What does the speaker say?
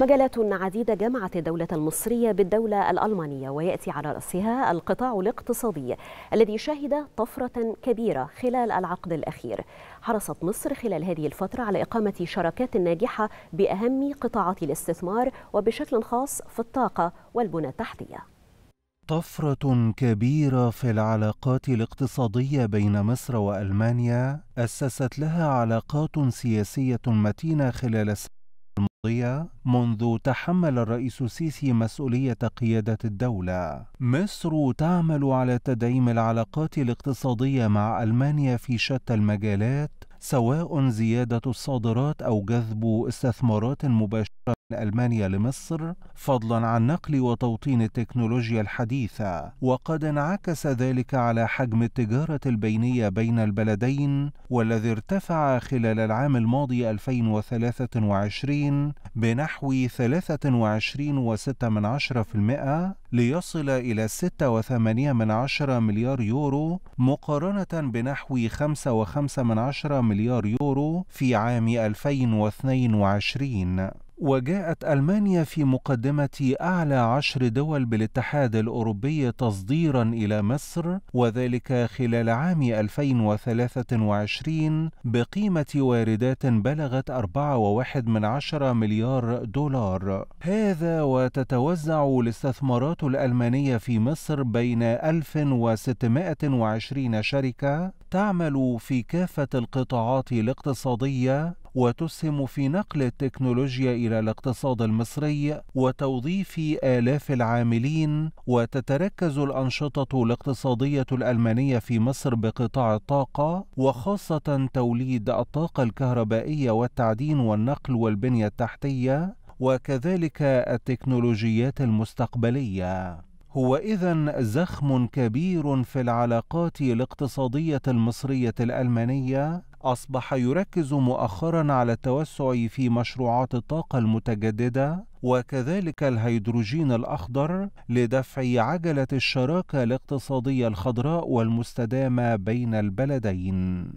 مجالات عديدة جمعت الدولة المصرية بالدولة الألمانية ويأتي على رأسها القطاع الاقتصادي الذي شهد طفرة كبيرة خلال العقد الأخير حرصت مصر خلال هذه الفترة على إقامة شراكات ناجحة بأهم قطاعات الاستثمار وبشكل خاص في الطاقة والبنى التحتية طفرة كبيرة في العلاقات الاقتصادية بين مصر وألمانيا أسست لها علاقات سياسية متينة خلال السنة الماضية منذ تحمل الرئيس السيسي مسؤولية قيادة الدولة. مصر تعمل على تدعيم العلاقات الاقتصادية مع ألمانيا في شتى المجالات سواء زيادة الصادرات أو جذب استثمارات مباشرة ألمانيا لمصر فضلا عن نقل وتوطين التكنولوجيا الحديثة وقد انعكس ذلك على حجم التجارة البينية بين البلدين والذي ارتفع خلال العام الماضي 2023 بنحو 23.6% ليصل إلى 6.8 مليار يورو مقارنة بنحو 5.5 مليار يورو في عام 2022 وجاءت ألمانيا في مقدمة أعلى عشر دول بالاتحاد الأوروبي تصديرا إلى مصر وذلك خلال عام 2023 بقيمة واردات بلغت 4.1 من عشرة مليار دولار هذا وتتوزع الاستثمارات الألمانية في مصر بين 1620 شركة تعمل في كافة القطاعات الاقتصادية وتسهم في نقل التكنولوجيا إلى الاقتصاد المصري وتوظيف آلاف العاملين وتتركز الأنشطة الاقتصادية الألمانية في مصر بقطاع الطاقة وخاصة توليد الطاقة الكهربائية والتعدين والنقل والبنية التحتية وكذلك التكنولوجيات المستقبليه هو إذا زخم كبير في العلاقات الاقتصادية المصرية الألمانية أصبح يركز مؤخرا على التوسع في مشروعات الطاقة المتجددة وكذلك الهيدروجين الأخضر لدفع عجلة الشراكة الاقتصادية الخضراء والمستدامة بين البلدين.